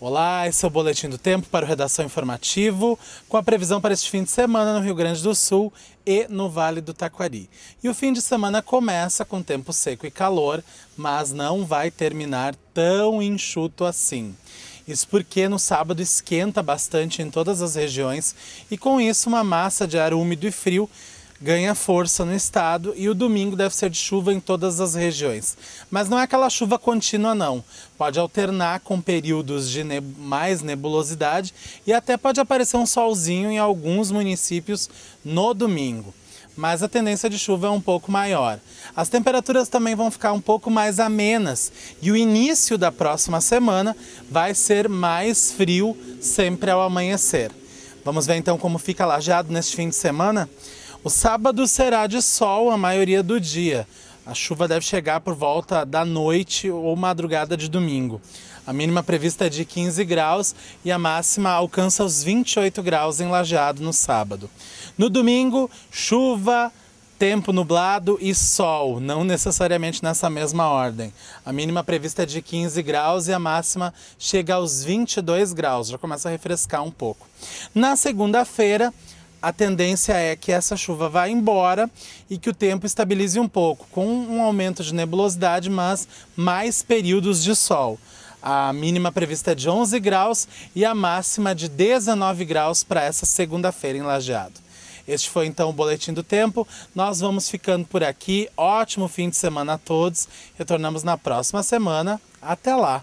Olá, esse é o Boletim do Tempo para o Redação Informativo, com a previsão para este fim de semana no Rio Grande do Sul e no Vale do Taquari. E o fim de semana começa com tempo seco e calor, mas não vai terminar tão enxuto assim. Isso porque no sábado esquenta bastante em todas as regiões e com isso uma massa de ar úmido e frio ganha força no estado e o domingo deve ser de chuva em todas as regiões. Mas não é aquela chuva contínua, não. Pode alternar com períodos de mais nebulosidade e até pode aparecer um solzinho em alguns municípios no domingo mas a tendência de chuva é um pouco maior. As temperaturas também vão ficar um pouco mais amenas e o início da próxima semana vai ser mais frio sempre ao amanhecer. Vamos ver então como fica lajeado neste fim de semana? O sábado será de sol a maioria do dia. A chuva deve chegar por volta da noite ou madrugada de domingo. A mínima prevista é de 15 graus e a máxima alcança os 28 graus em Lajeado no sábado. No domingo, chuva, tempo nublado e sol, não necessariamente nessa mesma ordem. A mínima prevista é de 15 graus e a máxima chega aos 22 graus, já começa a refrescar um pouco. Na segunda-feira, a tendência é que essa chuva vá embora e que o tempo estabilize um pouco, com um aumento de nebulosidade, mas mais períodos de sol. A mínima prevista é de 11 graus e a máxima de 19 graus para essa segunda-feira em Lajeado. Este foi então o Boletim do Tempo. Nós vamos ficando por aqui. Ótimo fim de semana a todos. Retornamos na próxima semana. Até lá!